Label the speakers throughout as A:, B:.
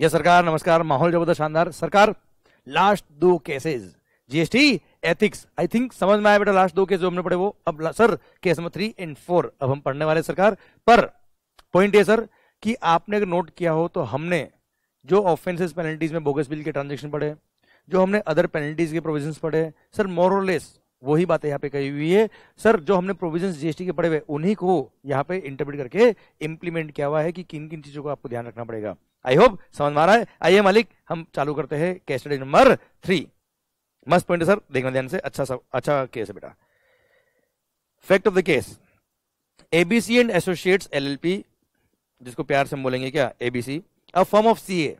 A: यह सरकार नमस्कार माहौल जबरदस्त शानदार सरकार लास्ट दो cases GST ethics I think समझ में आया बेटा लास्ट दो केस जो हमने पढ़े वो अब sir case number three and four अब हम पढ़ने वाले सरकार पर पॉइंट ये सर कि आपने अगर नोट किया हो तो हमने जो ऑफेंसेस पेनल्टीज में बोगस बिल के ट्रांजेक्शन पढ़े जो हमने अदर पेनल्टीज के प्रोविजन पढ़े सर मोरलेस वही बातें यहाँ पे कही हुई है सर जो हमने प्रोविजन जीएसटी के पड़े हुए उन्हीं को यहाँ पे इंटरप्रेट करके इंप्लीमेंट किया हुआ है कि किन किन चीजों को आपको ध्यान रखना पड़ेगा आई होप समझ में आ रहा है आइए मालिक हम चालू करते हैं केस स्टडी नंबर थ्री मस्त पॉइंट सर देखना ध्यान से अच्छा सब अच्छा केस है बेटा fact of the case ABC and associates LLP जिसको प्यार से हम बोलेंगे क्या ABC a firm of CA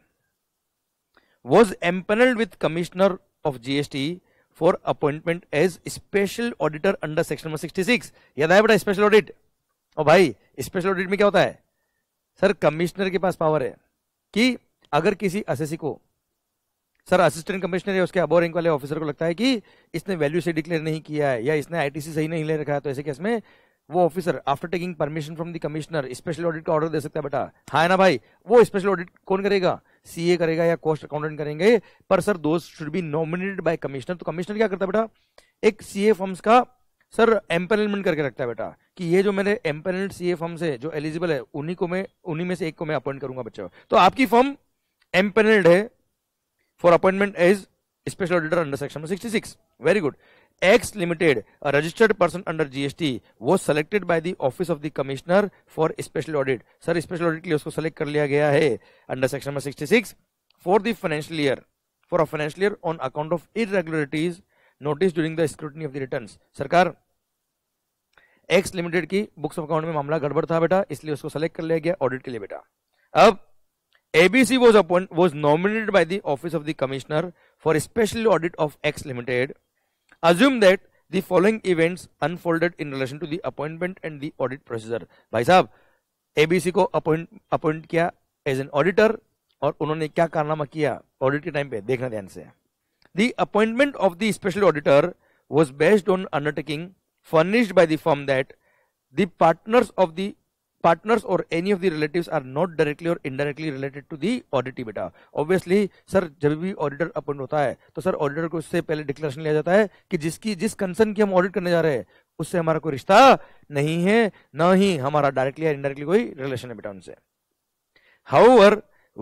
A: was empaneled with commissioner of GST for appointment as special auditor under section number 66 याद आया बेटा स्पेशल ऑडिट और भाई स्पेशल ऑडिट में क्या होता है सर कमिश्नर के पास पावर है कि अगर किसी असेसी को सर असिस्टेंट कमिश्नर या उसके अबो रैंक वाले ऑफिसर को लगता है कि इसने वैल्यू से डिक्लेयर नहीं किया है या इसने आईटीसी सही नहीं ले रखा है तो ऐसे केस में वो officer after taking permission from the commissioner special audit का ऑर्डर दे सकता है बेटा हाँ ना भाई वो स्पेशल ऑडिट कौन करेगा सीए करेगा या कॉस्ट अकाउंटेंट करेंगे पर सर दो should be nominated by commissioner तो कमिश्नर क्या करता है बेटा एक सीए फॉर्म्स का सर एम्पेनलमेंट करके रखता है बेटा कि ये जो मेरे सी सीए फॉर्म्स है जो एलिजिबल है उन्हीं को मैं उन्हीं में से एक को मैं अपॉइंट करूंगा बच्चा तो आपकी फॉर्म एम्पेनल्ड है for appointment as special auditor under section sixty six very good X limited registered person under GST वो was by the office of the commissioner for special audit sir special audit के लिए उसको select कर लिया गया है under section number 66 for the financial year for a financial year on account of irregularities notice during the scrutiny of the return सरकार x limited की books of account में मामला गड़बड़ था बेटा इसलिए उसको सेलेक्ट कर लिया गया ऑडिट के लिए बेटा अब ABC was appoint was nominated by the office of the commissioner for special audit of X limited assume that the following events unfolded in relation to the appointment and the audit procedure भाई साहब ABC को appoint appoint किया as an auditor और उन्होंने क्या कारनामा किया audit के टाइम पे देखना ध्यान से the appointment of the special auditor was based on undertaking furnished by the firm that the partners of the partners or any of the relatives are not directly or indirectly related to the auditee बेटा obviously sir जब भी auditor appoint होता है तो sir auditor को उससे पहले declaration लिया जाता है कि जिसकी जिस कंसर्न की हम ऑडिट करने जा रहे हैं उससे हमारा कोई रिश्ता नहीं है ना ही हमारा डायरेक्टली या इनडायरेक्टली कोई रिलेशन है बेटा उनसे how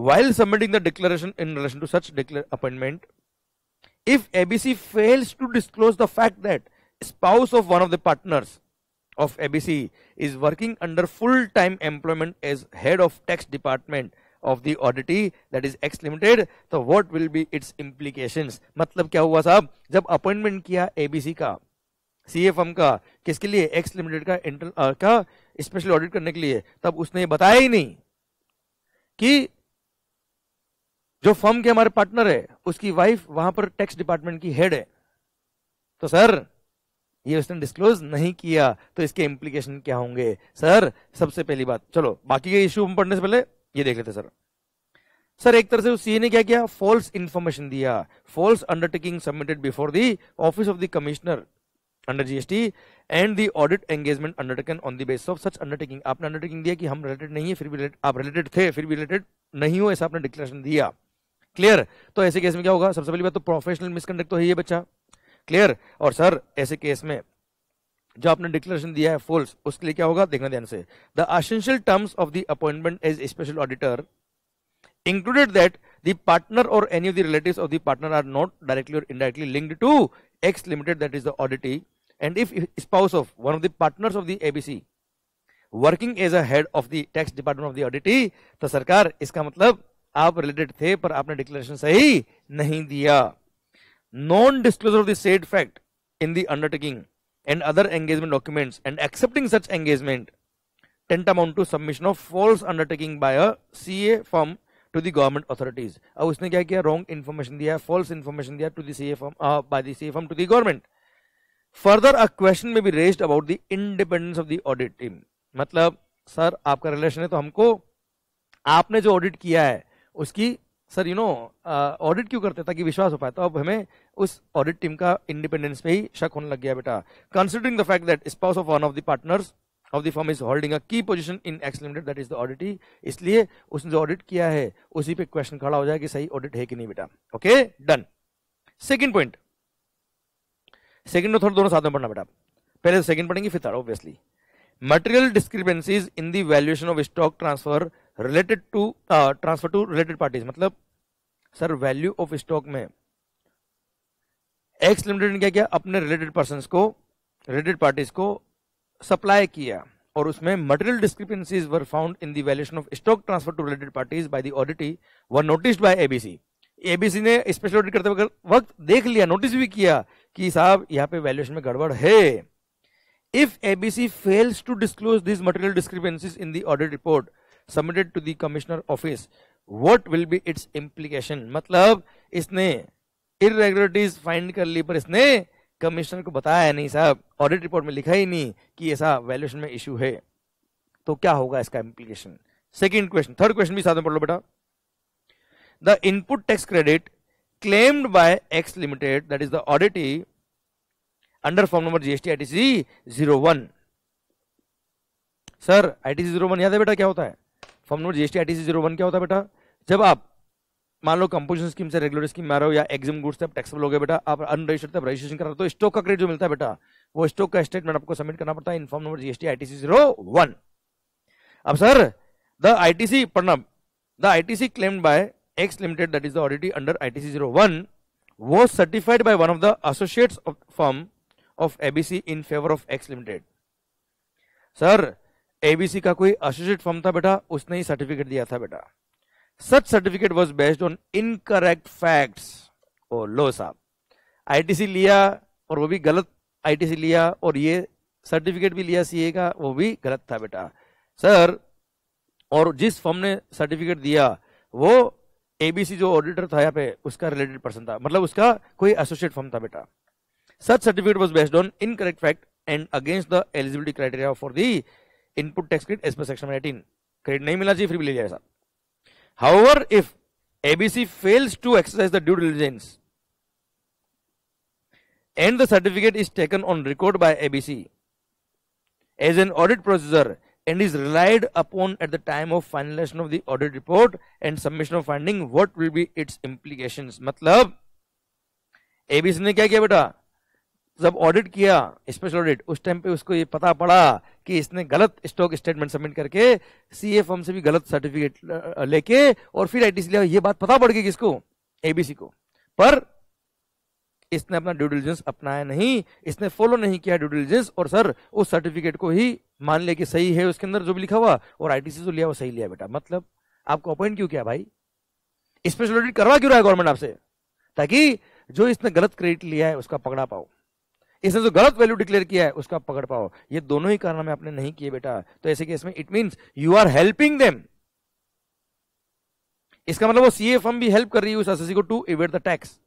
A: while submitting the declaration in relation to such appointment if abc fails to disclose the fact that spouse of one of the partners of ABC is working under full-time employment as head of tax department of the oddity that is X limited. So what will be its implications? matlab kya hua sahab jab appointment kiya ABC का C ka kiske liye x limited ka का uh, ka special audit karne ke liye tab usne ye bataya hi nahi ki जो firm के हमारे partner है उसकी wife वहां पर tax department की हेड है तो सर ये उसने डिस्क्लोज नहीं किया तो इसके इम्प्लीकेशन क्या होंगे सर सबसे पहली बात चलो बाकी के इश्यू हम पढ़ने से पहले ये देख लेते सर सर एक तरह से उस सीए ने क्या किया फॉल्स इन्फॉर्मेशन दिया false undertaking submitted before the office of the commissioner under GST and the audit engagement undertaken on the base of such undertaking आपने अंडरटेकिंग दिया कि हम रिलेटेड नहीं है फिर भी आप रिलेटेड थे फिर भी रिलेटेड नहीं हो ऐसा आपने डिक्लेरेशन दिया क्लियर तो ऐसे केस में क्या होगा सबसे पहली बात तो प्रोफेशनल मिसकंडक्ट तो है ये बच्चा क्लियर और सर ऐसे केस में जो आपने डिक्लेरेशन दिया है फोल्स उसके लिए क्या होगा देखना ध्यान से the essential terms of the appointment as special auditor included that the partner or any of the relative of the partner are not directly or indirectly linked to X limited that is the auditee and if spouse of one of the partner of the ABC working as a head of the tax department of the auditee तो सरकार इसका मतलब आप related थे पर आपने declaration सही नहीं दिया non-disclosure of the said fact in the undertaking and other engagement documents and accepting such engagement tantamount to submission of false undertaking by a CA firm to the government authorities. ab usne kya kiya wrong information diya false information diya to the CA firm uh, by the CA firm to the government. Further a question may be raised about the independence of the audit team. मतलब sir आपका relation है तो हमको आपने जो audit किया है उसकी सर यू नो ऑडिट क्यों करते ताकि विश्वास हो पाए तो अब हमें उस ऑडिट टीम का इंडिपेंडेंस पे ही शक होने लग गया बेटा considering the fact that spouse of one of the partners of the firm is holding a key position in X limited that is the auditee इसलिए उसने जो ऑडिट किया है उसी पे क्वेश्चन खड़ा हो जाए कि सही ऑडिट है कि नहीं बेटा okay done second point second और थर्ड दोनों साथ में पढ़ना बेटा पहले सेकेंड तो पढ़ेंगे फिर third obviously material discrepancies in the valuation of stock transfer related to transfer to related parties मतलब सर वैल्यू ऑफ स्टॉक में एक्स लिमिटेड ने क्या किया अपने रिलेटेड पर्सन को रिलेटेड पार्टीज को सप्लाई किया और उसमें material discrepancies were found in the valuation of stock transfer to related parties by the auditee were notice by ABC ABC ने स्पेशल ऑडिट करते वक्त देख लिया नोटिस भी किया कि साहब यहाँ पे वैल्यूएशन में गड़बड़ है if ABC fails to disclose this material discrepancies in the audit report submitted to the commissioner office what will be its implication मतलब इसने इरेगुलरिटीज फाइंड कर ली पर इसने कमिश्नर को बताया नहीं साहब ऑडिट रिपोर्ट में लिखा ही नहीं कि ऐसा वैल्यूएशन में इश्यू है तो क्या होगा इसका implication second question third question भी साथ में पढ़ लो बेटा the input tax credit claimed by X Limited, that is the oddity, under form number GST ITC 01. Sir ITC 01 याद है बेटा क्या होता है फॉर्म नंबर जीएसटी आईटीसी 01 क्या होता है बेटा जब आप मान लो कंपोजिशन स्कीम से रेगुलर स्कीम में आ रहे हो या एग्जाम गुड्स से आप टैक्सेबल हो बेटा आप अनरजिस्टर्ड तब रजिस्ट्रेशन कर रहे हो तो स्टॉक का क्रेडिट जो मिलता है बेटा वो स्टॉक का स्टेटमेंट आपको सबमिट करना पड़ता है in form number GST ITC zero one अब सर द आईटीसी पढ़ना the ITC claimed by X limited that is the auditee under ITC zero one वो certified by one of the associates of firm of ABC in favour of X limited sir ABC का कोई associate firm था बेटा उसने ही certificate दिया था बेटा such certificate was based on incorrect facts ओ लो साहब आईटीसी लिया और वो भी गलत आईटीसी लिया और ये सर्टिफिकेट भी लिया सीए का वो भी गलत था बेटा सर और जिस फॉर्म ने सर्टिफिकेट दिया वो एबीसी जो ऑडिटर था यहाँ पे उसका रिलेटेड पर्सन था मतलब उसका कोई एसोसिएट फर्म था बेटा such certificate was based on incorrect fact and against the eligibility criteria for the input tax credit as per section eighteen credit नहीं मिला चाहिए फिर भी ले जाए साहब However, if ABC fails to exercise the due diligence and the certificate is taken on record by ABC as an audit procedure and is relied upon at the time of finalization of the audit report and submission of finding what will be its implications मतलब ABC ने क्या किया बेटा जब audit किया special audit उस time पे उसको ये पता पड़ा कि इसने गलत स्टॉक स्टेटमेंट सबमिट करके सीए फॉर्म से भी गलत सर्टिफिकेट लेके और फिर आईटीसी लिया ये बात पता पड़ गई किसको एबीसी को पर इसने अपना ड्यू डिलीजेंस अपनाया नहीं इसने फॉलो नहीं किया ड्यू डिलीजेंस और सर उस सर्टिफिकेट को ही मान ले कि सही है उसके अंदर जो भी लिखा हुआ और आईटीसी जो लिया वो सही लिया बेटा मतलब आपको अपॉइंट क्यों किया भाई स्पेशल ऑडिट करवा क्यों रहा है गवर्नमेंट आपसे ताकि जो इसने गलत क्रेडिट लिया है उसका पकड़ा पाओ इसने जो तो गलत वैल्यू डिक्लेयर किया है उसका पकड़ पाओ ये दोनों ही कारनामे आपने नहीं किए बेटा तो ऐसे केस में it means you are helping them इसका मतलब वो सीए फर्म भी हेल्प कर रही है उस एसएससी को to evade the tax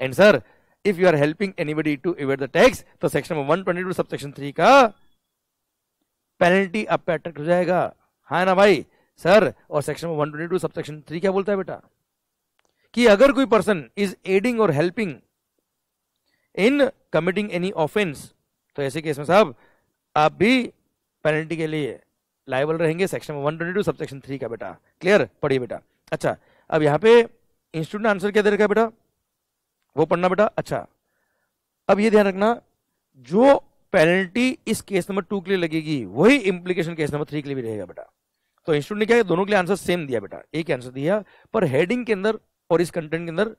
A: and sir if you are helping anybody to evade the tax तो section number 122 subsection three का पेनल्टी अब पे हो जाएगा हाँ ना भाई सर और section number 122 subsection three क्या बोलता है बेटा कि अगर कोई पर्सन इज एडिंग और helping in committing any offence तो ऐसे केस में साहब आप भी पेनल्टी के लिए लाइबल रहेंगे सेक्शन वन ट्वेंटी टू सब सेक्शन थ्री का बेटा क्लियर पढ़िए बेटा अच्छा अब यहाँ पे इंस्टीट्यूट ने आंसर क्या दे रखा है बेटा वो पढ़ना बेटा अच्छा अब ये ध्यान रखना जो पेनल्टी इस केस नंबर टू के लिए लगेगी वही इम्प्लीकेशन केस नंबर थ्री के लिए भी रहेगा बेटा तो इंस्टीट्यूट ने क्या दोनों के लिए आंसर सेम दिया बेटा एक आंसर दिया पर हेडिंग के अंदर और इस कंटेंट के अंदर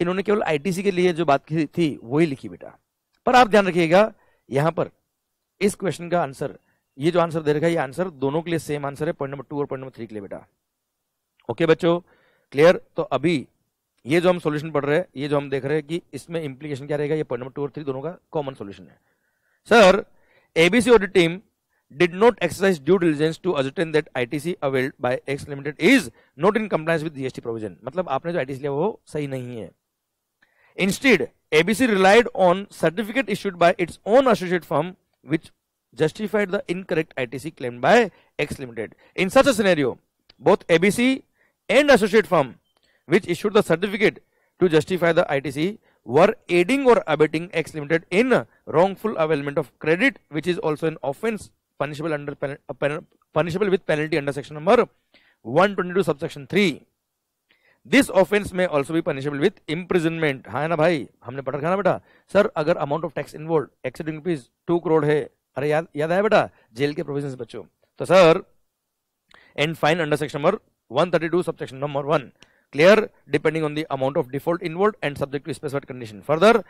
A: इन्होंने केवल आईटीसी के लिए जो बात की थी वही लिखी बेटा पर आप ध्यान रखिएगा यहां पर इस क्वेश्चन का आंसर ये जो आंसर दे रखा है ये आंसर दोनों के लिए सेम आंसर है पॉइंट नंबर टू और पॉइंट नंबर थ्री के लिए बेटा ओके बच्चों क्लियर तो अभी ये जो हम सॉल्यूशन पढ़ रहे हैं ये जो हम देख रहे हैं कि इसमें इंप्लीकेशन क्या रहेगा ये पॉइंट नंबर टू और थ्री दोनों का कॉमन सोल्यूशन है sir ABC audit team did not exercise due diligence to ascertain that ITC availed by X limited is not in compliance with GST provision मतलब आपने जो आईटीसी लिया वो सही नहीं है Instead, ABC relied on certificate issued by its own associate firm which justified the incorrect ITC claimed by X Limited. In such a scenario, both ABC and associate firm which issued the certificate to justify the ITC were aiding or abetting X Limited in wrongful availment of credit which is also an offence punishable under punishable with penalty under section number 122 subsection 3. This offence में also भी punishable with imprisonment हाँ ना भाई हमने पढ़ रखा ना बेटा सर अगर amount of tax involve exceeding rupees two crore है अरे याद याद आया बेटा जेल के प्रोविजन बच्चों तो sir and fine under section number one thirty two सब subsection number one clear depending on the amount of default involve and subject to specified condition further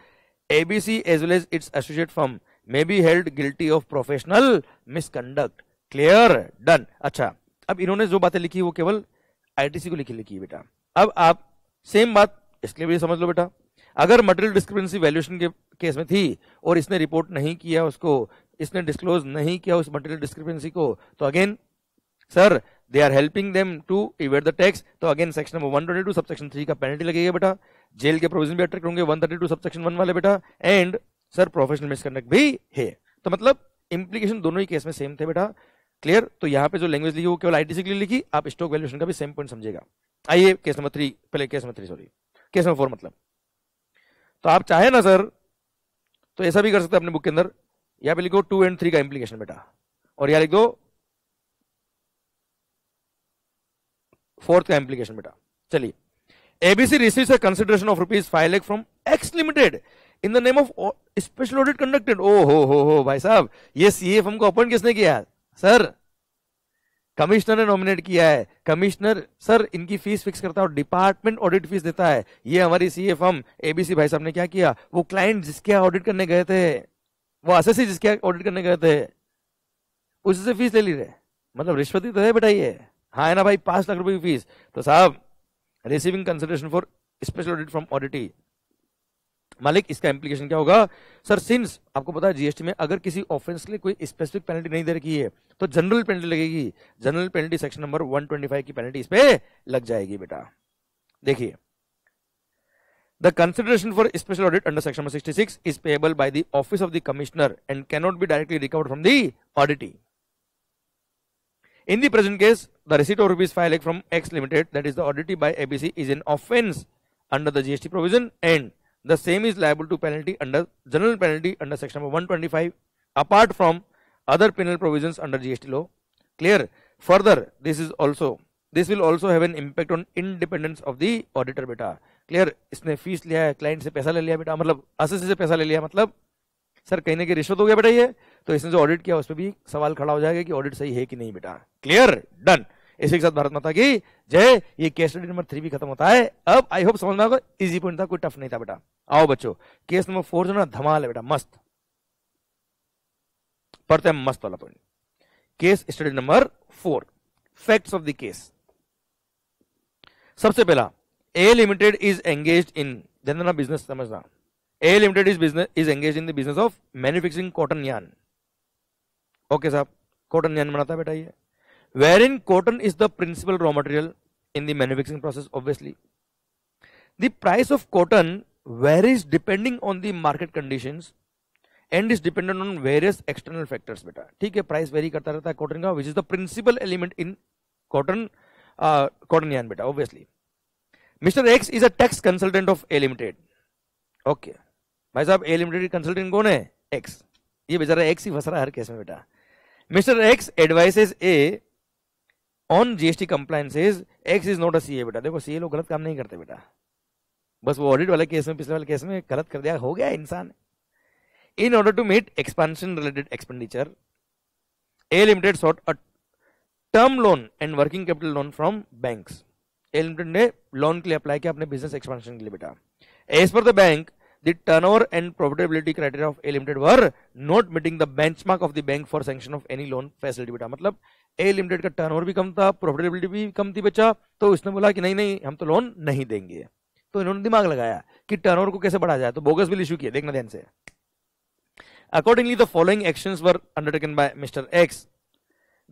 A: ABC as well as its associate firm may be held guilty of professional misconduct clear done अच्छा अब इन्होंने जो बातें लिखी वो केवल ITC को लिखी लिखी बेटा अब आप सेम बात इसलिए भी समझ लो बेटा अगर मटेरियल डिस्क्रिपेंसी वैल्यूएशन के केस में थी और इसने रिपोर्ट नहीं किया उसको इसने डिस्क्लोज नहीं किया उस मटेरियल डिस्क्रिपेंसी को तो again sir they are helping them to evade the tax तो again section number one twenty 122 subsection three का पेनल्टी लगेगा बेटा जेल के प्रोविजन भी अट्रैक्ट होंगे वन थर्टी 132 सबसेक्शन वन वाले बेटा एंड सर प्रोफेशनल मिसकंडक्ट भी है तो मतलब इम्प्लीकेशन दोनों ही केस में सेम थे बेटा क्लियर तो यहाँ पे जो लैंग्वेज लिखी वो केवल आईटीसी के लिए लिखी आप स्टॉक वैल्यूएशन का भी सेम पॉइंट समझेगा आइए केस नंबर थ्री पहले case number three sorry case number four मतलब तो आप चाहे ना सर तो ऐसा भी कर सकते अपने बुक के अंदर यहाँ पे लिखो टू एंड थ्री का इम्प्लीकेशन बेटा और यहाँ लिख दो फोर्थ का इम्प्लीकेशन बेटा चलिए ABC receives a consideration of rupees five lakh from X limited in the name of special audit conducted ओ हो हो हो भाई साहब ये सीएफ को अपॉइंट किसने किया सर कमिश्नर ने नॉमिनेट किया है कमिश्नर सर इनकी फीस फिक्स करता है और डिपार्टमेंट ऑडिट फीस देता है ये हमारी सीए फर्म एबीसी भाई साहब ने क्या किया वो क्लाइंट जिसके ऑडिट करने गए थे वो असेसी जिसके ऑडिट करने गए थे उससे फीस ले ली रहे मतलब रिश्वत ही तो है बेटा ये हाँ है ना भाई पांच लाख रुपए की फीस तो साहब receiving consultation for special audit from auditee मालिक इसका एम्प्लीकेशन क्या होगा सर सिंस आपको पता है जीएसटी में अगर किसी ऑफेंस के लिए कोई स्पेसिफिक पेनल्टी नहीं दे रखी है तो जनरल पेनल्टी लगेगी जनरल पेनल्टी सेक्शन नंबर 125 की पेनल्टी इस पे लग जाएगी बेटा देखिए the consideration for special audit under section number 66 is payable by the office of the commissioner and can not be directly recovered from the auditee in the present case the receipt of rupees file from X limited that is the auditee by ABC is an offence under the GST provision and the same is liable to penalty under general penalty under section number 125 apart from other penal provisions under GST law. Clear? Further, this is also this will also have an impact on independence of the auditor बेटा clear इसने fees लिया है client से पैसा ले लिया बेटा मतलब असिस्टेंट से पैसा ले लिया मतलब सर कहीं ना कहीं रिश्वत हो गया बेटा ये तो इसने जो ऑडिट किया उस पर भी सवाल खड़ा हो जाएगा कि ऑडिट सही है कि नहीं बेटा क्लियर डन इसी के साथ भारत माता की जय ये केस स्टडी नंबर थ्री भी खत्म होता है अब आई होप समझना में इजी पॉइंट था कोई टफ नहीं था बेटा आओ बच्चों केस नंबर फोर जो ना धमाल है बेटा मस्त पढ़ते हैं मस्त वाला point case study number four facts of the case सबसे पहला A limited is engage in general business समझना A limited is business is engage in the business of manufacturing cotton yarn okay साहब कॉटन यान बनाता है बेटा ये wherein cotton is the principal raw material in the manufacturing process obviously the price of cotton varies depending on the market conditions and is dependent on various external factors beta ठीक है price very करता रहता है cotton का which is the principal element in cotton cotton yarn बेटा obviously mister X is a tax consultant of A limited okay भाई साहब ए limited consultant कौन है एक्स ये बेचारा एक्स ही फंस रहा है हर केस में बेटा mister X advises A on GST compliance is X is not a CA बेटा देखो सीए लोग गलत काम नहीं करते बेटा बस वो ऑडिट वाले केस में पिछले वाले केस में गलत कर दिया हो गया इंसान in order to meet expansion related expenditure A limited sought a term loan and working capital loan from bank A limited ने लोन के लिए अप्लाई किया अपने बिजनेस एक्सपेंशन के लिए बेटा as per the bank the turnover and profitability criteria of A Limited were not meeting the benchmark of the bank for sanction of any loan facility. बेटा मतलब ए लिमिटेड का turn भी कम था profitability भी कम थी बच्चा तो उसने बोला कि नहीं नहीं हम तो लोन नहीं देंगे तो इन्होंने दिमाग लगाया कि टर्न को कैसे बढ़ा जाए तो बोगस बिल इशू किया देखना ध्यान से accordingly the following action were undertaken by mister X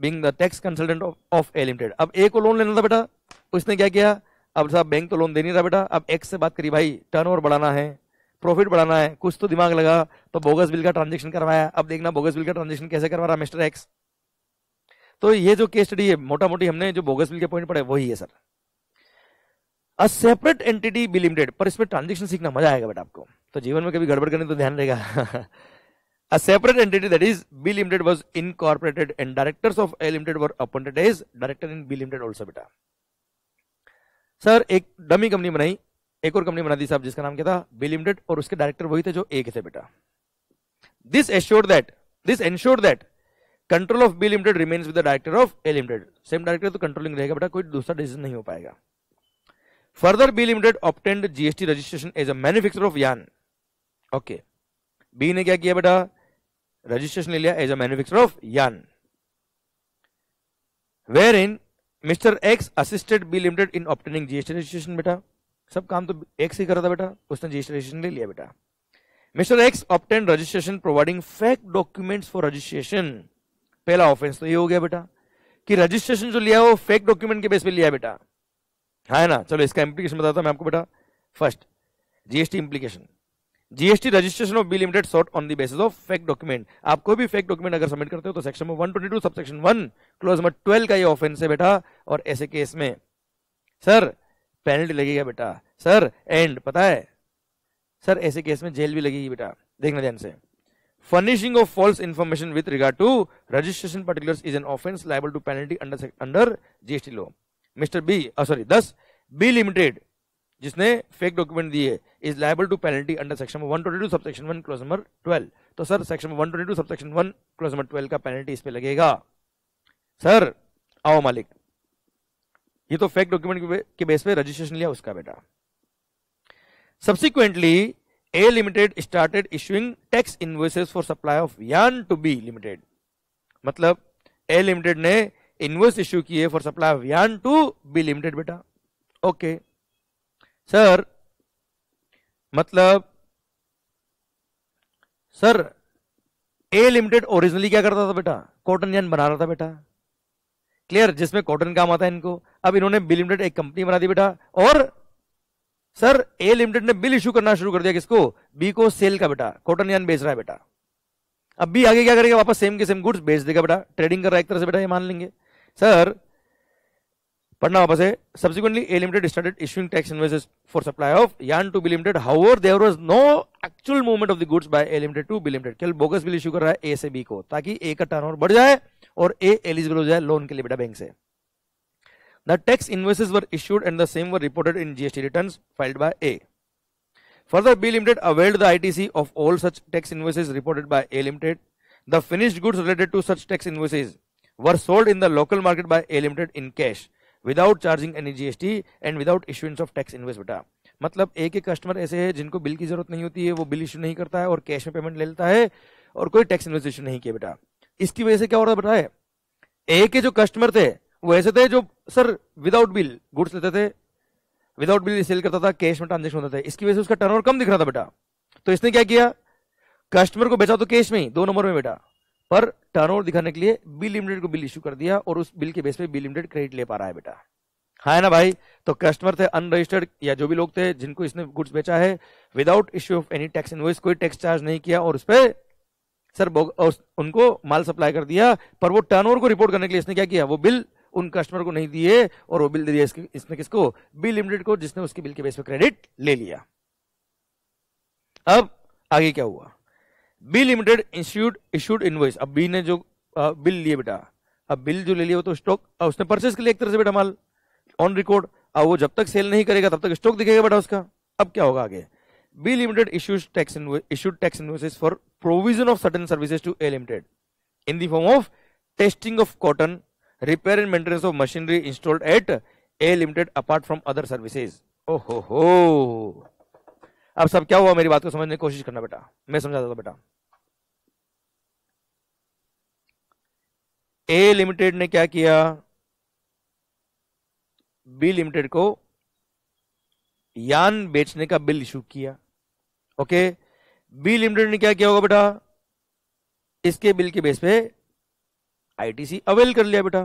A: being the tax consultant of A limited अब ए को लोन लेना था बेटा उसने क्या किया अब साहब बैंक तो लोन दे नहीं रहा बेटा अब एक्स से बात करी भाई टर्न बढ़ाना है प्रॉफिट बढ़ाना है कुछ तो दिमाग लगा तो बोगस बिल का ट्रांजेक्शन करवाया अब देखना बोगस बिल का ट्रांजेक्शन कैसे करवा रहा मिस्टर एक्स तो ये जो केस स्टडी है मोटा मोटी हमने जो बोगस बिल के पॉइंट पढ़े वही है sir a separate entity B limited पर इसमें ट्रांजेक्शन सीखना मजा आएगा बेटा आपको तो जीवन में कभी गड़बड़ करने तो ध्यान रहेगा a separate entity that is B limited was incorporated and directors of A limited were appointed as director in B limited also बेटा सर एक डमी कंपनी बनाई एक और कंपनी बना दी साहब जिसका नाम क्या था बी लिमिटेड और उसके डायरेक्टर वही थे जो ए के थे बेटा this assure that this ensure that control of B limited remains with director of A limited same director तो कंट्रोलिंग रहेगा बेटा कोई दूसरा डिसीजन नहीं हो पाएगा further B limited obtained GST registration as a manufacturer of yarn okay B ने क्या किया बेटा रजिस्ट्रेशन ले लिया as a manufacturer of yarn wherein mister X assisted B limited in obtaining GST registration बेटा सब काम तो एक्स ही कर रहा था बेटा उसने जीएसटी रजिस्ट्रेशन ले लिया बेटा mister X obtained registration providing fake documents for registration पहला ऑफेंस तो ये हो गया बेटा कि रजिस्ट्रेशन जो लिया है वो फेक डॉक्यूमेंट के बेस पे लिया है बेटा है ना चलो इसका इंप्लीकेशन बताता हूं मैं आपको बेटा first GST implication GST registration of B limited sought on the basis of fake document आप कोई भी फेक डॉक्यूमेंट अगर सबमिट करते हो तो सेक्शन में 122 sub section one clause number twelve का ये ऑफेंस है बेटा और ऐसे केस में सर पेनल्टी लगेगा बेटा सर एंड पता है सर ऐसे केस में जेल भी लगेगी बेटा देखना ध्यान से furnishing of false information with regard to registration particulars is an offence liable to penalty under under GST law Mr B uh, sorry thus B limited जिसने फेक डॉक्यूमेंट दिए is liable to penalty under section 122 subsection 1 clause number 12 तो sir section 122 subsection 1 clause number 12 का penalty इस पे लगेगा sir आओ मालिक ये तो फेक डॉक्यूमेंट के बेस पे रजिस्ट्रेशन लिया उसका बेटा subsequently A limited started issuing tax invoices for supply of yarn to B limited मतलब ए लिमिटेड ने इन्वॉइस इश्यू किए for supply of yarn to B limited बेटा ओके सर मतलब सर ए लिमिटेड ओरिजिनली क्या करता था बेटा cotton yarn बना रहा था बेटा क्लियर जिसमें कॉटन काम आता है इनको अब इन्होंने बी लिमिटेड एक कंपनी बना दी बेटा और सर ए लिमिटेड ने बिल इशू करना शुरू कर दिया किसको बी को सेल का बेटा कॉटन यान बेच रहा है बेटा अब बी आगे क्या करेगा वापस सेम के सेम गुड्स बेच देगा बेटा ट्रेडिंग कर रहा है एक तरह से बेटा ये मान लेंगे सर पढ़ना वापस है subsequently A limited started issuing tax invest for supply of yarn to B limited however there was no actual movement of the goods by A limited to B limited केवल बोगस बिल इशू कर रहा है ए से B को ताकि ए का turn बढ़ जाए और ए एलिजिबल हो जाए लोन के लिए बेटा बैंक से The tax invoices were issued and the same were reported in GST returns filed by A. Further, B Limited availed the ITC of all such tax invoices reported by A Limited. The finished goods related to such tax invoices were sold in the local market by A Limited in cash without charging any GST and without issuance of tax invoice beta. मतलब ए के customer ऐसे हैं जिनको bill की जरूरत नहीं होती है वो बिल इशू नहीं करता है और कैश में पेमेंट ले लेता है और कोई टैक्स इन्वेस्ट इशू नहीं किया बेटा इसकी वजह से क्या हो रहा है बेटा है ए के जो कस्टमर थे वो ऐसे थे जो सर विदाउट बिल गुड्स लेते थे विदाउट बिल सेल करता था कैश में ट्रांजेक्शन होता था इसकी वजह से उसका टर्न कम दिख रहा था बेटा तो इसने क्या किया कस्टमर को बेचा तो कैश में ही दो नंबर में बेटा पर टर्न दिखाने के लिए बिल लिमिटेड को बिल इश्यू कर दिया और उस बिल के बेस पे बिल लिमिटेड क्रेडिट ले पा रहा है बेटा हाँ, है ना भाई तो कस्टमर थे अनरजिस्टर्ड या जो भी लोग थे जिनको इसने गुड्स बेचा है without issue of any tax invoice कोई टैक्स चार्ज नहीं किया और उस पर सर उनको माल सप्लाई कर दिया पर वो टर्नओवर को रिपोर्ट करने के लिए इसने क्या किया वो बिल उन कस्टमर को नहीं दिए और वो बिल दे दिया इसके, इसमें किसको बिल लिमिटेड को जिसने उसके बिल के बेस पर क्रेडिट ले लिया अब आगे क्या हुआ B limited institute issued invoice अब बी ने जो आ, बिल लिए बेटा अब बिल जो ले लिया वो तो स्टॉक उसने परचेस के लिए एक तरह से बेटा माल ऑन रिकॉर्ड अब वो जब तक सेल नहीं करेगा तब तक स्टॉक दिखेगा बेटा उसका अब क्या होगा आगे B limited issues tax issued tax invoices for provision of certain services to A limited in the form of testing of cotton repair and maintenance of machinery installed at A Limited apart from other services. Oh ho ho. अब सब क्या हुआ मेरी बात को समझने की कोशिश करना बेटा मैं समझाता था बेटा ए लिमिटेड ने क्या किया बी लिमिटेड को यान बेचने का बिल इशू किया ओके बी लिमिटेड ने क्या किया होगा बेटा इसके बिल के बेस पे आईटीसी अवेल कर लिया बेटा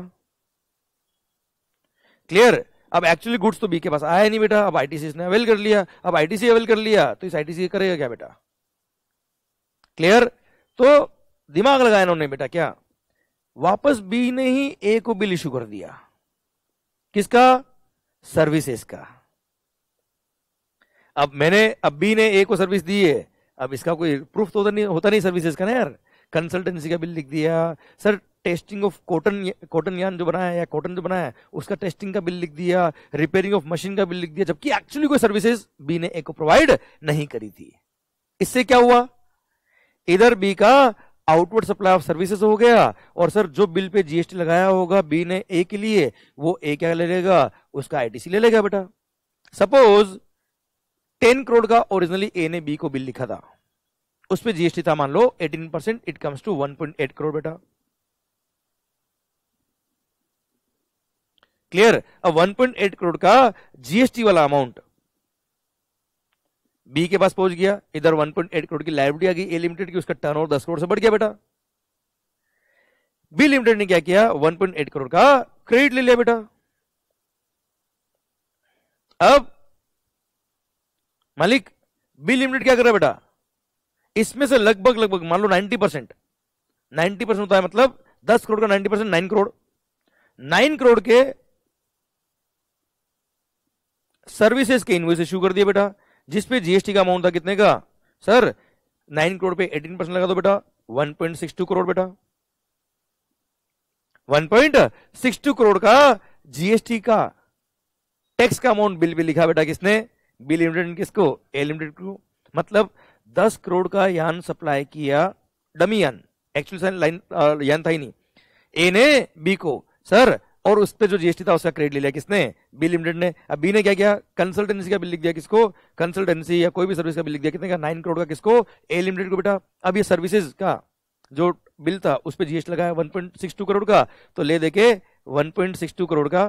A: क्लियर अब एक्चुअली गुड्स तो बी के पास आया नहीं बेटा अब आईटीसी ने अवेल कर लिया अब आईटीसी अवेल कर लिया तो इस आईटीसी करेगा क्या बेटा क्लियर तो दिमाग लगाया इन्होंने बेटा क्या वापस बी ने ही ए को बिल इश्यू कर दिया किसका सर्विसेस का अब मैंने अब बी ने ए को सर्विस दी है अब इसका कोई प्रूफ तो होता नहीं होता नहीं सर्विसेज का ना यार कंसल्टेंसी का बिल लिख दिया sir testing of cotton cotton yarn जो बनाया या कॉटन जो बनाया उसका टेस्टिंग का बिल लिख दिया रिपेयरिंग ऑफ मशीन का बिल लिख दिया जबकि एक्चुअली कोई सर्विसेज बी ने ए को प्रोवाइड नहीं करी थी इससे क्या हुआ इधर बी का आउटवर्ड सप्लाई ऑफ सर्विसेज हो गया और सर जो बिल पे जीएसटी लगाया होगा बी ने ए के लिए वो ए क्या ले लेगा उसका आईटीसी ले लेगा बेटा सपोज टेन करोड़ का ओरिजिनली ए ने बी को बिल लिखा था उस पर जीएसटी था मान लो eighteen percent it comes to one point eight crore बेटा क्लियर अब 1.8 करोड़ का जीएसटी वाला अमाउंट बी के पास पहुंच गया इधर 1.8 करोड़ की लाइब्रेटी आ गई ए लिमिटेड की उसका टर्नओवर 10 करोड़ से बढ़ गया बेटा बी लिमिटेड ने क्या किया 1.8 करोड़ का क्रेडिट ले लिया बेटा अब मालिक बी लिमिटेड क्या कर रहा है बेटा इसमें से लगभग लगभग मान लो 90 परसेंट नाइन्टी परसेंट होता है मतलब 10 करोड़ का 90 परसेंट नाइन करोड़ 9 करोड़ के सर्विसेज के इन्वॉइस इशू कर दिए बेटा जिस पे जीएसटी का अमाउंट था कितने का सर नाइन करोड़ पे एटीन परसेंट लगा दो बेटा one point six two crore बेटा one point six two crore का जीएसटी का टैक्स का अमाउंट बिल भी लिखा बेटा किसने बी लिमिटेड किसको ए लिमिटेड को मतलब दस करोड़ का यान सप्लाई किया डमी यान एक्चुअली लाइन यान था ही नहीं ए ने बी को सर और उस पर जो जीएसटी था उसका क्रेडिट ले लिया किसने बी लिमिटेड ने अब बी ने क्या किया कंसल्टेंसी का बिल लिख दिया किसको कंसल्टेंसी या कोई भी सर्विस का बिल लिख दिया कितने का नाइन करोड़ का किसको ए लिमिटेड को बेटा अब ये सर्विसेज का जो बिल था उस पर जीएसटी लगाया 1.62 करोड़ का तो ले देके 1.62 करोड़ का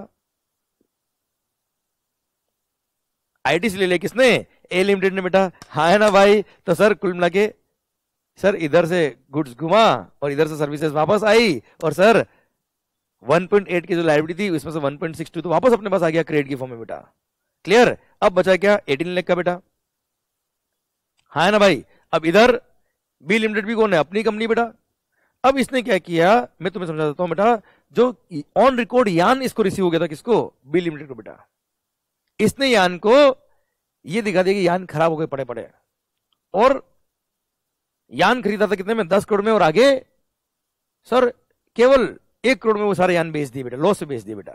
A: आईटी से ले लिया किसने ए लिमिटेड ने बेटा हाँ है ना भाई तो सर कुल मिला के सर इधर से गुड्स घुमा और इधर से सर्विसेज वापस आई और सर 1.8 की जो लाइब्रेरी थी उसमें से 1.62 तो वापस अपने पास आ गया क्रेडिट की फॉर्म में बेटा क्लियर अब बचा क्या 18 लाख का बेटा हाँ ना भाई अब इधर बी लिमिटेड भी कौन है अपनी कंपनी बेटा अब इसने क्या किया मैं तुम्हें समझा देता हूं बेटा जो ऑन रिकॉर्ड यान इसको रिसीव हो गया था किसको बी लिमिटेड को बेटा इसने यान को यह दिखा दिया कि यान खराब हो गए पड़े पड़े और यान खरीदा था कितने में दस करोड़ में और आगे सर केवल एक करोड़ में वो सारे यान बेच दिए बेटा लॉस बेच दिए बेटा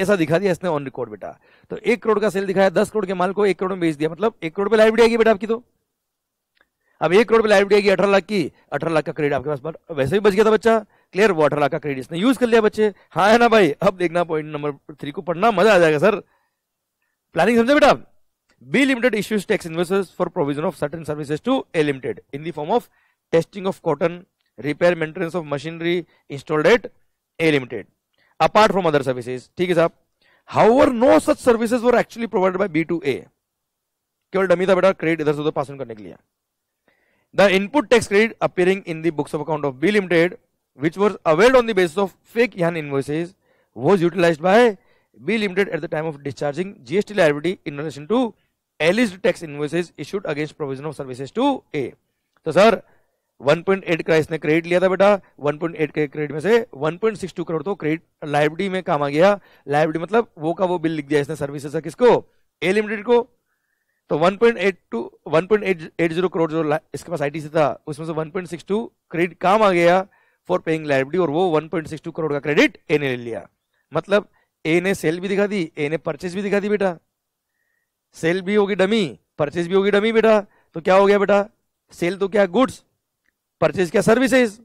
A: ऐसा दिखा दिया इसने ऑन रिकॉर्ड बेटा तो एक करोड़ का सेल दिखाया दस करोड़ के माल को एक करोड़ में बेच दिया मतलब एक करोड़ पे लाइब्रेरी आएगी बेटा आपकी तो अब एक करोड़ पे लाइब्रेरी आएगी अठारह लाख की अठारह लाख का क्रेडिट आपके पास मतलब वैसे भी बच गया था बच्चा क्लियर वो अठारह लाख का क्रेडिट इसने यूज कर लिया बच्चे हाँ है ना भाई अब देखना पॉइंट नंबर थ्री को पढ़ना मजा आ जाएगा सर प्लानिंग समझे बेटा B limited issues tax investors for provision of certain services to A limited in the form of testing of cotton repair maintenance of machinery installed at A Limited, apart from other services. ठीक है साहब However, no such services were actually provided by B to A. केवल dummy था बेटा credit इधर से उधर pass on करने के लिए the input tax credit appearing in the books of account of B limited which was availed on the basis of fake Yan invoices was utilized by B Limited at the time of discharging GST liability in relation to alleged tax invoices issued against provision of services to A. So, sir, 1.8 का इसने credit लिया था बेटा 1.8 के credit में से 1.62 करोड़ तो credit library में काम आ गया लाइब्रेरी मतलब वो का वो बिल लिख दिया इसने सर्विसेज का किसको ए लिमिटेड को तो 1.82 1.80 करोड़ जो इसके पास आईटी से था उसमें से 1.62 क्रेडिट काम आ गया फॉर पेइंग लाइब्रेरी और वो वन करोड़ का क्रेडिट ए ने ले लिया मतलब ए ने सेल भी दिखा दी ए ने परचेज भी दिखा दी बेटा सेल भी होगी डमी परचेज भी होगी डमी बेटा तो क्या हो गया बेटा सेल तो क्या गुड्स परचेज किया सर्विसेज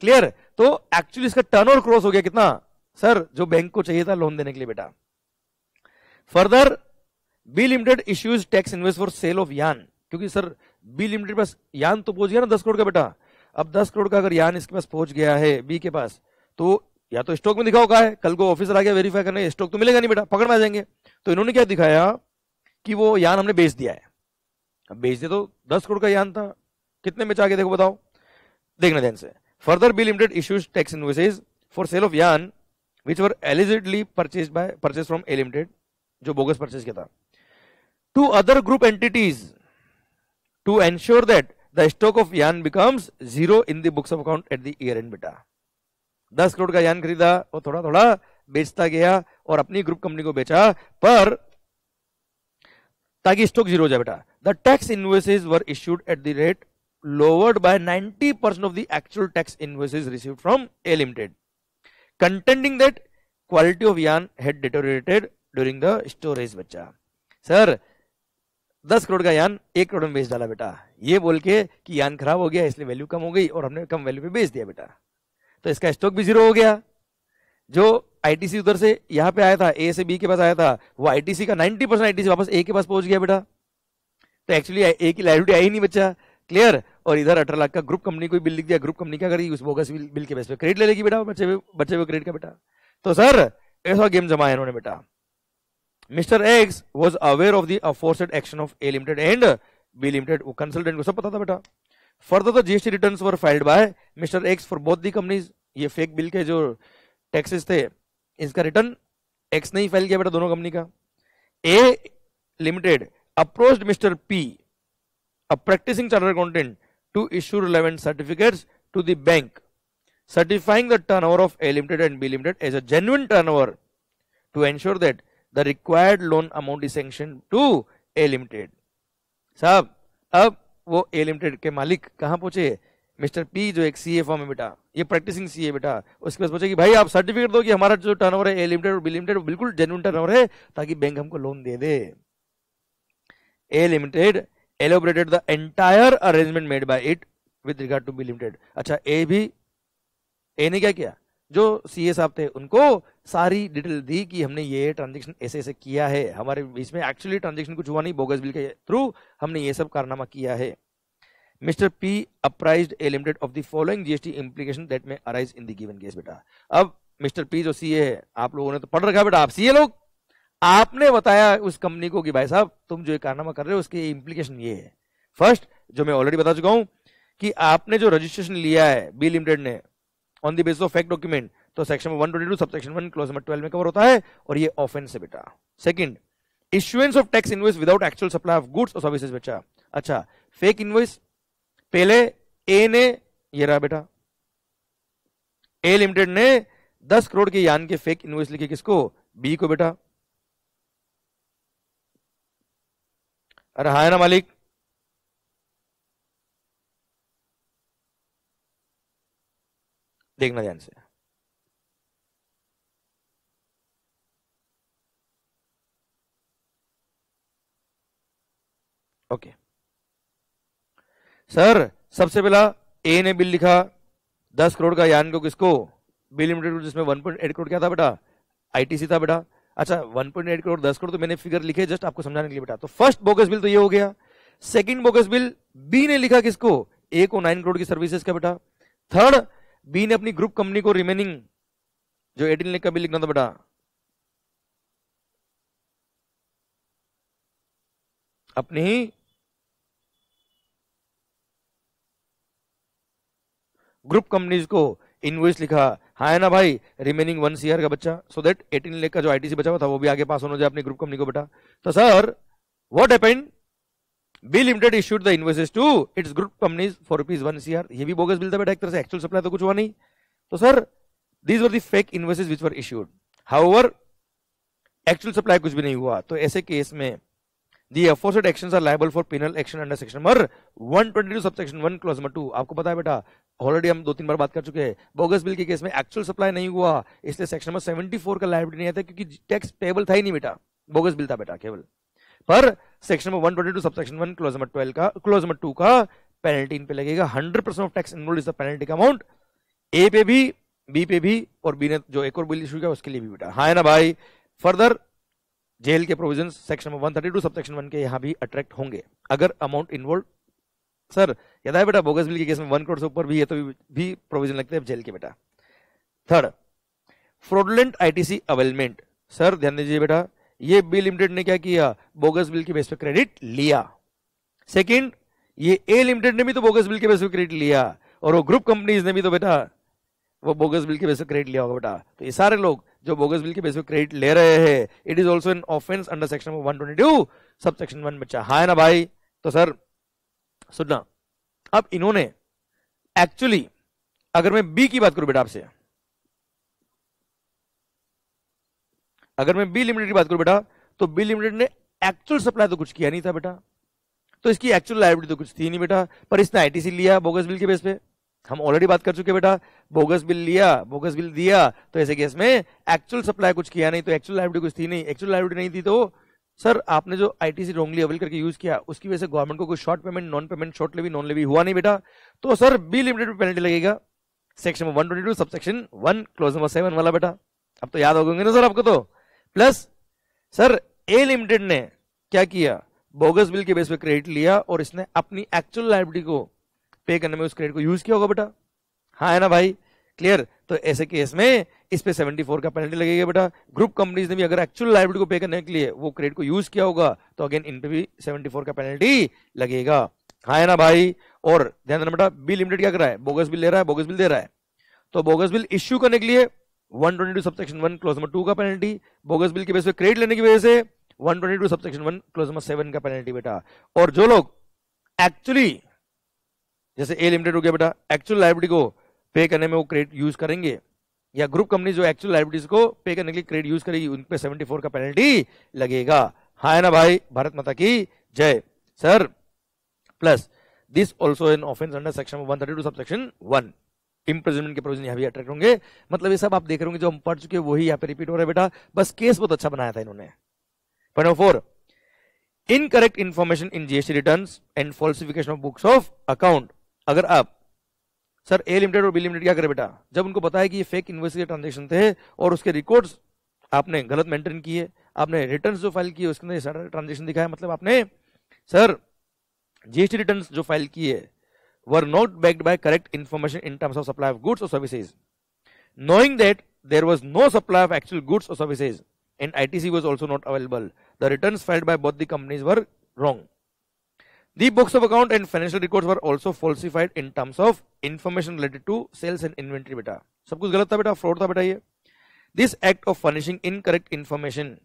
A: क्लियर तो एक्चुअली इसका टर्नओवर क्रॉस हो गया कितना सर जो बैंक को चाहिए था लोन देने के लिए बेटा further B limited issues tax invest for sale of yarn क्योंकि सर बी लिमिटेड पास यान तो पहुंच गया ना दस करोड़ का बेटा अब दस करोड़ का अगर यान इसके पास पहुंच गया है बी के पास तो या तो स्टॉक में दिखाओ का है कल को ऑफिसर आ गया वेरीफाई करने स्टॉक तो मिलेगा नहीं बेटा पकड़ में आ जाएंगे तो इन्होंने क्या दिखाया कि वो यान हमने बेच दिया है अब बेच दिया तो दस करोड़ का यान था कितने में चाहिए देखो बताओ देखना ध्यान से further B limited issues tax invoices for sale of yarn which were allegedly purchase by purchase from A limited जो बोगस परचेज किया था to other group entities to ensure that the stock of yarn becomes zero in the books of account at the year end बेटा दस करोड़ का यान खरीदा और थोड़ा थोड़ा बेचता गया और अपनी ग्रुप कंपनी को बेचा पर ताकि स्टॉक जीरो हो जाए बेटा the tax invoices were issued at the rate lowered by 90% of the actual tax invoices received from A Limited, contending that quality of yarn had deteriorated during the storage बच्चा sir 10 crore का yarn एक करोड़ में बेच डाला बेटा ये बोल के कि यान खराब हो गया इसलिए वैल्यू कम हो गई और हमने कम वैल्यू पे बेच दिया बेटा तो इसका स्टॉक भी जीरो हो गया जो आईटीसी उधर से यहाँ पे आया था ए से बी के पास आया था वो आईटीसी का 90 परसेंट आईटीसी वापस ए के पास पहुंच गया बेटा तो एक्चुअली ए की लाइबिलिटी आई नहीं बच्चा क्लियर और इधर अठारह लाख का ग्रुप कंपनी को बिल लिख दिया ग्रुप कंपनी क्या करेगी उस बोगस बिल, बिल के बेस पे क्रेडिट ले लेगी बेटा बच्चे बच्चे को क्रेडिट का बेटा तो सर ऐसा गेम जमा है इन्होंने बेटा mister X was aware of the action of A limited and B limited वो कंसल्टेंट को सब पता था बेटा फर्दर तो GST return were filed by mister X for both the companies ये फेक बिल के जो टैक्सेस थे इसका रिटर्न एक्स ने ही फाइल किया बेटा दोनों कंपनी का A limited approach mister P a practicing chartered accountant to issue relevant certificates to the bank certifying the turnover of A limited and B limited as a genuine turnover to ensure that the required loan amount is sanctioned to A limited साहब ab wo a limited ke malik kahan pahunche mister P जो एक सी ए form है बेटा ये practising सी ए बेटा उसके पास पूछे कि भाई आप सर्टिफिकेट दो कि हमारा जो टर्नओवर है ए लिमिटेड और बी लिमिटेड बिल्कुल जेन्यून टर्नओवर है ताकि बैंक हमको लोन दे दे A limited elaborated the entire arrangement made by it with regard to B limited. अच्छा A भी A ने क्या किया जो सी ए साहब थे उनको सारी डिटेल दी कि हमने ये ट्रांजेक्शन ऐसे ऐसे किया है हमारे बीच में एक्चुअली ट्रांजेक्शन कुछ हुआ नहीं बोगस बिल के थ्रू हमने ये सब कारनामा किया है mister P apprise A limited of the following GST implication that may arise in the given case बेटा अब मिस्टर पी जो सी ए है आप लोगों ने तो पढ़ रखा है बेटा आप सीए लोग आपने बताया उस कंपनी को कि भाई साहब तुम जो कारनामा कर रहे हो उसके इम्प्लीकेशन ये है फर्स्ट जो मैं ऑलरेडी बता चुका हूं कि आपने जो रजिस्ट्रेशन लिया है बी लिमिटेड ने on the basis of fact document तो section one twenty two sub section one clause number twelve में कवर होता है और ये ऑफेंस है बेटा second issuance of tax invoice without actual supply of goods और सर्विसेज बेटा अच्छा फेक इन्वेस पहले ए ने ये रहा बेटा ए लिमिटेड ने दस करोड़ के यान के फेक इन्वेस लिखे किसको बी को बेटा अरे हाँ ना मालिक देखना ध्यान से ओके सर सबसे पहला ए ने बिल लिखा दस करोड़ का यान को किसको बिल लिमिटेड जिसमें वन पॉइंट एट करोड़ क्या था बेटा आईटीसी था बेटा अच्छा 1.8 करोड़ 10 करोड़ तो मैंने फिगर लिखे जस्ट आपको समझाने के लिए बेटा तो फर्स्ट बोगस बिल तो ये हो गया सेकंड बोगस बिल बी ने लिखा किसको ए को 9 करोड़ की सर्विसेज का बेटा थर्ड बी ने अपनी ग्रुप कंपनी को रिमेनिंग जो एटीन लाख का बिल लिखना था बेटा अपनी ग्रुप कंपनीज को इनवॉइस लिखा हाँ है ना भाई रिमेनिंग वन सीआर का बच्चा सो देट एटीन लेख का जो आईटीसी बचा हुआ था वो भी आगे पास होना जाए अपनी ग्रुप कंपनी को बेटा तो sir what happened B limited issued the invoices to its group companies for rupees one CR ये भी बोगस बिल था बेटा एक तरह से एक्चुअल सप्लाई तो कुछ हुआ नहीं तो sir these were the fake invoices which were issued however actual supply कुछ भी नहीं हुआ तो ऐसे केस में the action are liable for penal action under section number one twenty two subsection one clause number two आपको पता है बेटा ऑलरेडी हम दो तीन बार बात कर चुके हैं बोगस बिल के केस में एक्चुअल सप्लाई नहीं हुआ इसलिए सेक्शन नंबर सेवेंटी फोर का लाइबिलिटी नहीं था क्योंकि टैक्स पेबल था ही नहीं बेटा बोगस बिल था बेटा केवल पर section number one twenty two sub section one clause number twelve का क्लोज नंबर टू का पेनल्टी इन पे लगेगा hundred percent of tax involve is the penalty का अमाउंट ए पे भी बी पे भी और बी ने जो एक और बिल इशू किया उसके लिए भी बेटा हाँ है ना भाई फर्दर जेल के provision section number one thirty two sub section one के यहाँ भी अट्रैक्ट होंगे अगर अमाउंट इन्वॉल्व सर याद है बेटा बोगस बिल के केस में वन करोड़ से ऊपर भी है तो भी भी प्रोविजन लगते हैं जेल के बेटा third fraudulent ITC availment sir ध्यान दीजिए बेटा ये बी लिमिटेड ने क्या किया बोगस बिल के बेस पर क्रेडिट लिया सेकेंड ये ए लिमिटेड ने भी तो बोगस बिल के बेस पर क्रेडिट लिया और वो ग्रुप कंपनीज ने भी तो बेटा वो बोगस बिल के बेस पर क्रेडिट लिया होगा बेटा तो ये सारे लोग जो बोगस बिल के बेस पर क्रेडिट ले रहे हैं it is also an offence under section one twenty two sub section one बच्चा हाँ ना भाई तो सर सुनना अब इन्होंने एक्चुअली अगर मैं बी की बात करूं बेटा आपसे अगर मैं बी लिमिटेड की बात करूं बेटा तो बी लिमिटेड ने एक्चुअल सप्लाई तो कुछ किया नहीं था बेटा तो इसकी एक्चुअल लाइबिलिटी तो कुछ थी नहीं बेटा पर इसने आईटीसी लिया बोगस बिल के बेस पे हम ऑलरेडी बात कर चुके बेटा बोगस बिल लिया बोगस बिल दिया तो ऐसे केस में एक्चुअल सप्लाई कुछ किया नहीं तो एक्चुअल लाइबिलिटी कुछ थी नहीं एक्चुअल लाइबिलिटी नहीं थी तो सर आपने जो आईटीसी रॉन्गली अवेल करके यूज किया उसकी वजह से गवर्नमेंट को कोई short payment non payment short levy non levy हुआ नहीं बेटा तो सर बी लिमिटेड पेनल्टी लगेगा section one twenty two subsection one clause number seven वाला बेटा अब तो याद हो गएंगे ना सर आपको तो प्लस सर ए लिमिटेड ने क्या किया बोगस बिल के बेस पे क्रेडिट लिया और इसने अपनी एक्चुअल लाइबिलिटी को पे करने में उस क्रेडिट को यूज किया होगा बेटा हाँ है ना भाई क्लियर तो ऐसे केस में इस पे 74 का पेनल्टी लगेगा बेटा ग्रुप कंपनीज ने भी अगर एक्चुअल लाइबिलिटी को पे करने के लिए वो क्रेडिट को यूज किया होगा तो अगेन इन पे भी 74 का पेनल्टी लगेगा हाँ है ना भाई और ध्यान देना बेटा बिल लिमिटेड क्या कर रहा है बोगस बिल ले रहा है बोगस बिल दे रहा है तो बोगस बिल इश्यू करने के लिए वन ट्वेंटी 1 क्लोज नंबर 2 का पेनल्टी बोगस बिल की वजह से क्रेडिट लेने की वजह से वन ट्वेंटी 1 क्लोज नंबर 7 का पेनल्टी बेटा और जो लोग एक्चुअली जैसे ए लिमिटेड हो गया बेटा एक्चुअल लाइबिलिटी को पे करने में वो क्रेडिट यूज करेंगे या ग्रुप कंपनी जो एक्चुअल लाइब्रेटीज को पे करने के लिए क्रेडिट यूज करेगी उन पर सेवेंटी का पेनल्टी लगेगा हाँ है ना भाई भारत माता की जय sir plus this also an offence under section one thirty two sub section one imprisonment के प्रोविजन यहाँ भी अट्रैक्ट होंगे मतलब ये सब आप देख रहे होंगे जो हम पढ़ चुके हैं वही यहाँ पे रिपीट हो रहा है बेटा बस केस बहुत अच्छा बनाया था इन्होंने point four incorrect information in GST return and falsification of books of account अगर आप सर ए लिमिटेड और बी लिमिटेड क्या करे बेटा जब उनको बताया कि ये फेक इन्वेस्टिगेट ट्रांजेक्शन थे और उसके रिकॉर्ड्स आपने गलत मेंटेन किए आपने रिटर्न जो फाइल किए उसके अंदर सारा ट्रांजेक्शन दिखाया मतलब आपने सर जीएसटी रिटर्न जो फाइल किए were not backed by correct information in terms of supply of goods और services knowing that there was no supply of actual goods और services and I T C was also not available the return filed by both the companies were wrong The books of account and financial records were also falsified in terms of information related to sales and inventory Beta. sab kuch गलत tha, बेटा fraud tha, बेटा ye. This act of furnishing incorrect information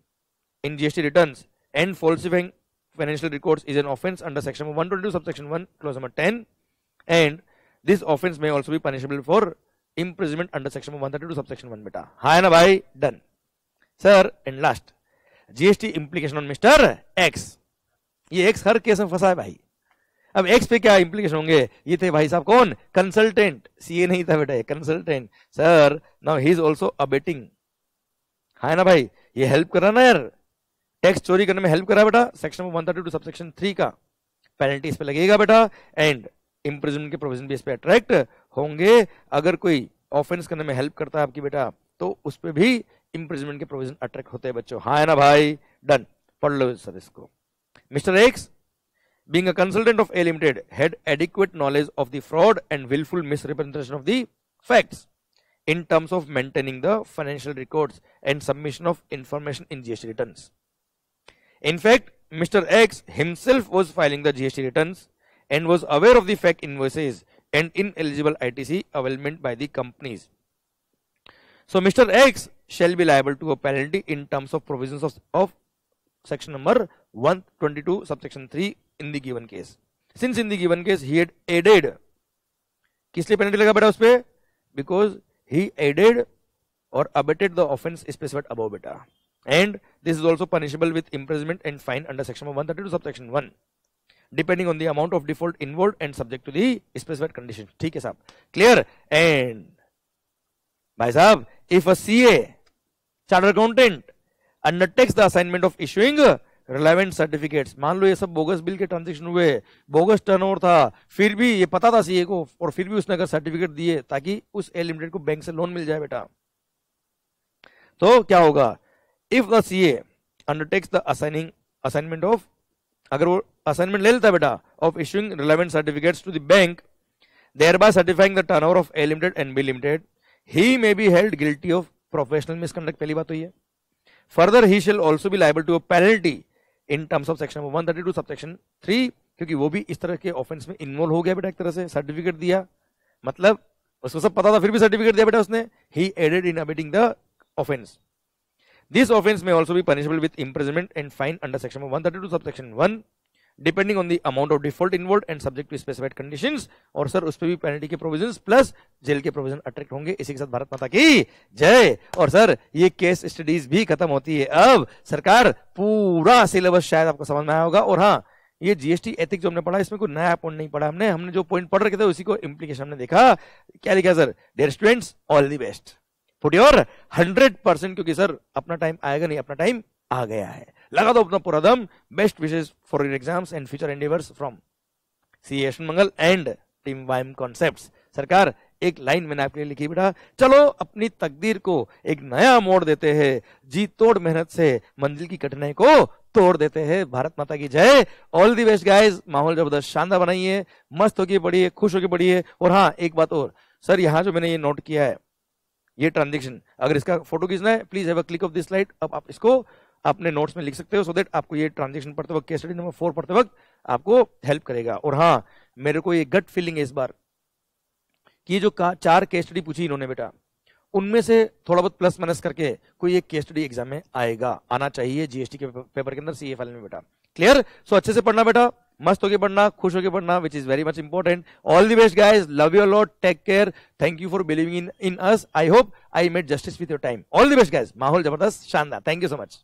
A: in GST returns and falsifying financial records is an offence under section 122 subsection 1 clause number 10 and this offence may also be punishable for imprisonment under section 132 subsection 1 beta Hi na bhai done sir and last gst implication on mr x ये X हर case में फंसा है भाई अब x पे क्या implication होंगे ये थे भाई साहब कौन कंसल्टेंट सीए नहीं था बेटा consultant sir now he is also abetting है ना भाई ये हेल्प कर रहा ना यार टैक्स चोरी करने में हेल्प करा बेटा section one thirty two subsection three का पेनल्टी इस पे लगेगा बेटा एंड इम्प्रिजमेंट के प्रोविजन भी इस पे अट्रैक्ट होंगे अगर कोई ऑफेंस करने में हेल्प करता है आपकी बेटा तो उस पर भी इम्प्रिजमेंट के प्रोविजन अट्रैक्ट होते हैं बच्चों हाँ है ना भाई डन पढ़ लो सर इसको Mr. X, being a consultant of A Limited, had adequate knowledge of the fraud and willful misrepresentation of the facts in terms of maintaining the financial records and submission of information in GST returns. In fact, Mr. X himself was filing the GST returns and was aware of the fake invoices and ineligible ITC availment by the companies. So, Mr. X shall be liable to a penalty in terms of provisions of, of section number 122 subsection 3 in the given case since in the given case he had aided किस लिए penalty लगा बेटा उस because he aided और abetted the offence specified above बेटा and this is also punishable with imprisonment and fine under section 132 subsection 1 depending on the amount of default involve and subject to the specified condition ठीक है साहब clear and भाई साहब if a CA charter accountant undertakes the assignment of issuing relevant certificate मान लो ये सब bogus bill के ट्रांजेक्शन हुए बोगस टर्नओवर था फिर भी ये पता था सीए को और फिर भी उसने अगर सर्टिफिकेट दिए ताकि उस ए लिमिटेड को बैंक से लोन मिल जाए बेटा तो क्या होगा if the C A undertakes the assigning assignment of अगर वो असाइनमेंट ले लेता बेटा of issuing relevant certificate to the bank thereby certifying the turn of A limited and B limited he may be held guilty of professional misconduct पहली बात तो ये further he shall also भी liable to a penalty in terms of section sub subsection three क्योंकि वो भी इस तरह के ऑफेंस में इन्वॉल्व हो गया बेटा एक तरह से सर्टिफिकेट दिया मतलब उसको सब पता था फिर भी सर्टिफिकेट दिया बेटा उसने ही added in abetting the offence this offence में ऑल्सो भी punishable with imprisonment and fine under section sub section one depending on the amount of default involve and subject to specified condition और sir उस पर भी penalty के provision plus jail के provision attract होंगे इसी के साथ भारत माता की जय और सर ये केस स्टडीज भी खत्म होती है अब सरकार पूरा सिलेबस शायद आपको समझ में आया होगा और हाँ ये जीएसटी एथिक जो हमने पढ़ा इसमें कोई नया पॉइंट नहीं पढ़ा हमने हमने जो पॉइंट पढ़ रखे थे उसी को इम्प्लीकेशन हमने देखा क्या लिखा sir dear students all the best for your hundred percent क्योंकि सर अपना टाइम आएगा नहीं अपना टाइम आ गया है लगा दो अपना पूरा दम best wishes for your exams and future endeavours from सी यशन मंगल एंड टीम वाइम कॉन्सेप्ट सरकार एक लाइन मैंने आपके लिए लिखी बेटा चलो अपनी तकदीर को एक नया मोड़ देते हैं जी तोड़ मेहनत से मंजिल की कठिनाई को तोड़ देते हैं भारत माता की जय ऑल दी बेस्ट गाइस माहौल जबरदस्त शानदार बनाइए मस्त होके पढ़िए खुश होके पढ़िए और हाँ एक बात और सर यहाँ जो मैंने ये नोट किया है ये ट्रांजेक्शन अगर इसका फोटो खींचना है please have a click of this slide अब आप इसको अपने नोट्स में लिख सकते हो सो देट आपको ये ट्रांजेक्शन पढ़ते वक्त स्टडी नंबर फोर पढ़ते वक्त आपको हेल्प करेगा और हाँ मेरे को ये गट फीलिंग है इस बार कि जो चार के स्टडी पूछी इन्होंने बेटा उनमें से थोड़ा बहुत प्लस माइनस करके कोई एक स्टडी एग्जाम में आएगा आना चाहिए जीएसटी के पेपर के अंदर सी फाइल में बेटा क्लियर सो so, अच्छे से पढ़ना बेटा मस्त होके पढ़ना खुश होके पढ़ना which is very much important all the best guys love your lot take care thank you for believing in in us I hope I made justice with your time all the best guys माहौल जबरदस्त शानदार thank you so much